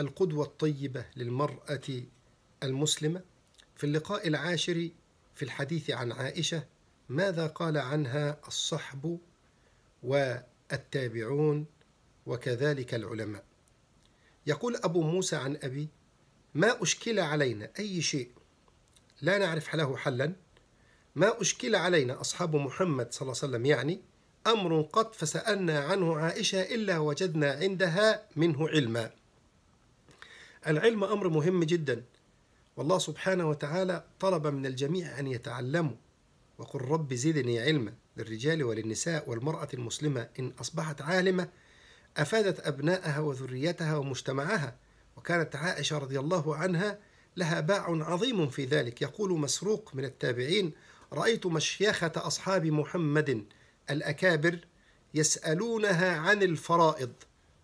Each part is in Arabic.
القدوة الطيبة للمرأة المسلمة في اللقاء العاشر في الحديث عن عائشة ماذا قال عنها الصحب والتابعون وكذلك العلماء يقول أبو موسى عن أبي ما أشكل علينا أي شيء لا نعرف له حلا ما أشكل علينا أصحاب محمد صلى الله عليه وسلم يعني أمر قد فسألنا عنه عائشة إلا وجدنا عندها منه علما العلم امر مهم جدا والله سبحانه وتعالى طلب من الجميع ان يتعلموا وقل رب زدني علما للرجال وللنساء والمراه المسلمه ان اصبحت عالمه افادت ابناءها وذريتها ومجتمعها وكانت عائشه رضي الله عنها لها باع عظيم في ذلك يقول مسروق من التابعين رايت مشيخه اصحاب محمد الاكابر يسالونها عن الفرائض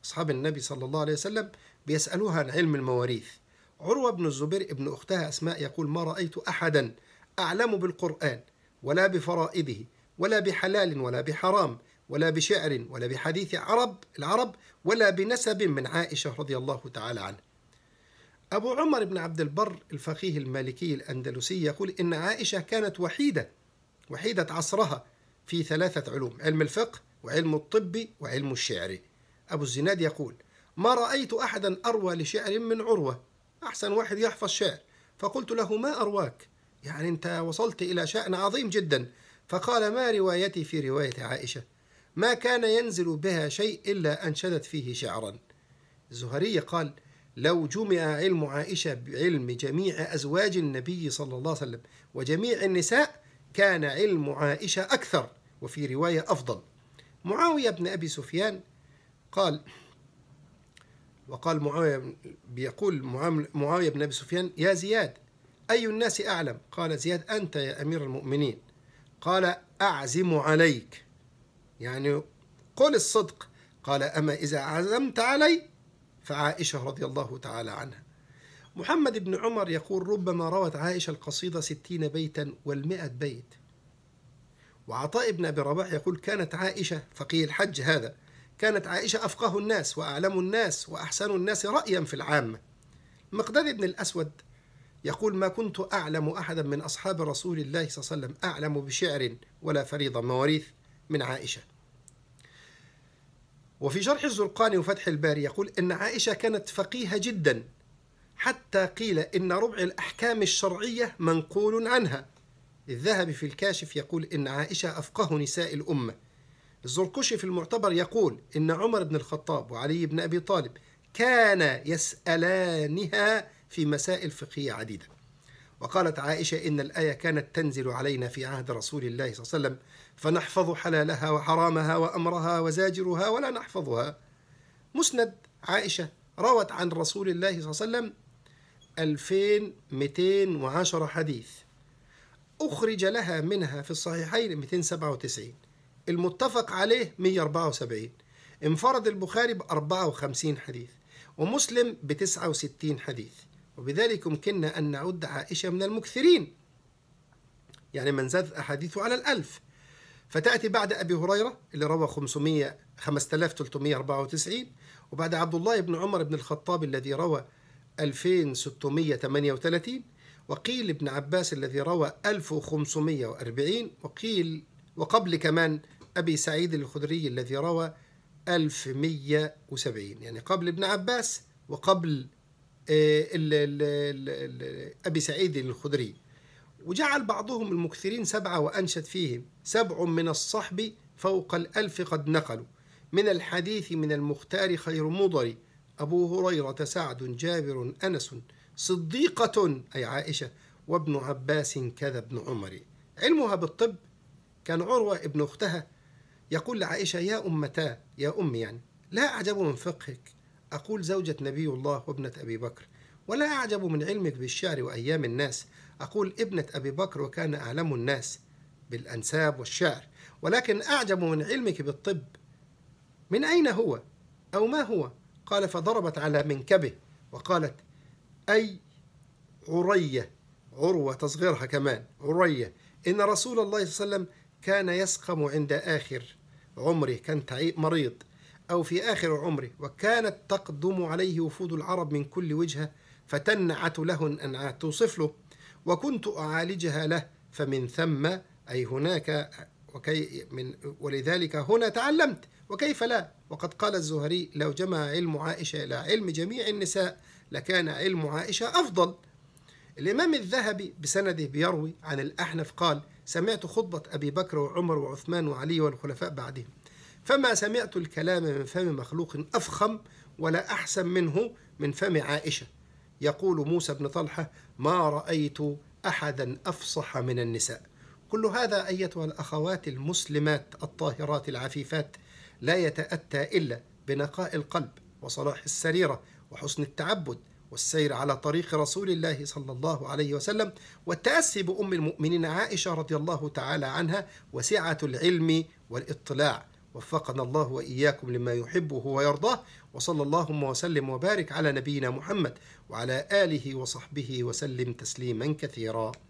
اصحاب النبي صلى الله عليه وسلم بيسألوها عن علم المواريث عروة بن الزبير ابن أختها أسماء يقول ما رأيت أحدا أعلم بالقرآن ولا بفرائضه ولا بحلال ولا بحرام ولا بشعر ولا بحديث عرب العرب ولا بنسب من عائشة رضي الله تعالى عنه أبو عمر بن عبد البر الفقيه المالكي الأندلسي يقول إن عائشة كانت وحيدة وحيدة عصرها في ثلاثة علوم علم الفقه وعلم الطب وعلم الشعر أبو الزناد يقول ما رأيت أحدا أروى لشعر من عروة أحسن واحد يحفظ شعر فقلت له ما أرواك يعني أنت وصلت إلى شأن عظيم جدا فقال ما روايتي في رواية عائشة ما كان ينزل بها شيء إلا أنشدت فيه شعرا الزهري قال لو جمع علم عائشة بعلم جميع أزواج النبي صلى الله عليه وسلم وجميع النساء كان علم عائشة أكثر وفي رواية أفضل معاوية بن أبي سفيان قال وقال معاوية بيقول معاوية بن أبي سفيان يا زياد أي الناس أعلم قال زياد أنت يا أمير المؤمنين قال أعزم عليك يعني قل الصدق قال أما إذا عزمت علي فعائشة رضي الله تعالى عنها محمد بن عمر يقول ربما روت عائشة القصيدة ستين بيتا والمئة بيت وعطاء بن أبي رباح يقول كانت عائشة فقيه الحج هذا كانت عائشة أفقه الناس وأعلم الناس وأحسن الناس رأيا في العامة مقداد بن الأسود يقول ما كنت أعلم أحدا من أصحاب رسول الله صلى الله عليه وسلم أعلم بشعر ولا فريضة مواريث من عائشة وفي شرح الزرقاني وفتح الباري يقول إن عائشة كانت فقيهة جدا حتى قيل إن ربع الأحكام الشرعية منقول عنها الذهبي في الكاشف يقول إن عائشة أفقه نساء الأمة الزركشي في المعتبر يقول إن عمر بن الخطاب وعلي بن أبي طالب كانا يسألانها في مسائل فقهية عديدة وقالت عائشة إن الآية كانت تنزل علينا في عهد رسول الله صلى الله عليه وسلم فنحفظ حلالها وحرامها وأمرها وزاجرها ولا نحفظها مسند عائشة روت عن رسول الله صلى الله عليه وسلم 2210 حديث أخرج لها منها في الصحيحين 297 المتفق عليه 174 انفرد البخاري ب 54 حديث ومسلم ب 69 حديث وبذلك يمكننا أن نعد عائشة من المكثرين يعني من زاد أحاديثه على الألف فتأتي بعد أبي هريرة اللي روى 500 5394 وبعد عبد الله بن عمر بن الخطاب الذي روى 2638 وقيل ابن عباس الذي روى 1540 وقيل وقبل كمان أبي سعيد الخدري الذي روى 1170 يعني قبل ابن عباس وقبل آه، أبي سعيد الخدري وجعل بعضهم المكثرين سبعة وأنشد فيهم سبع من الصحب فوق الألف قد نقلوا من الحديث من المختار خير مضري أبو هريرة سعد جابر أنس صديقة أي عائشة وابن عباس كذا ابن عمر علمها بالطب كان عروة ابن أختها يقول لعائشة يا أمتا يا أم يعني لا أعجب من فقهك أقول زوجة نبي الله وابنة أبي بكر ولا أعجب من علمك بالشعر وأيام الناس أقول ابنة أبي بكر وكان أعلم الناس بالأنساب والشعر ولكن أعجب من علمك بالطب من أين هو أو ما هو قال فضربت على منكبه وقالت أي عرية عروة تصغيرها كمان عرية إن رسول الله صلى الله عليه وسلم كان يسقم عند آخر عمره كان مريض أو في آخر عمره وكانت تقدم عليه وفود العرب من كل وجهة فتنعت له أن توصف له وكنت أعالجها له فمن ثم أي هناك وكي من ولذلك هنا تعلمت وكيف لا وقد قال الزهري لو جمع علم عائشة إلى علم جميع النساء لكان علم عائشة أفضل الإمام الذهبي بسنده بيروي عن الأحنف قال سمعت خطبة أبي بكر وعمر وعثمان وعلي والخلفاء بعدهم فما سمعت الكلام من فم مخلوق أفخم ولا أحسن منه من فم عائشة يقول موسى بن طلحة ما رأيت أحدا أفصح من النساء كل هذا أيتها الأخوات المسلمات الطاهرات العفيفات لا يتأتى إلا بنقاء القلب وصلاح السريرة وحسن التعبد والسير على طريق رسول الله صلى الله عليه وسلم والتأسي بأم المؤمنين عائشة رضي الله تعالى عنها وسعة العلم والاطلاع وفقنا الله وإياكم لما يحبه ويرضاه وصلى اللهم وسلم وبارك على نبينا محمد وعلى آله وصحبه وسلم تسليما كثيرا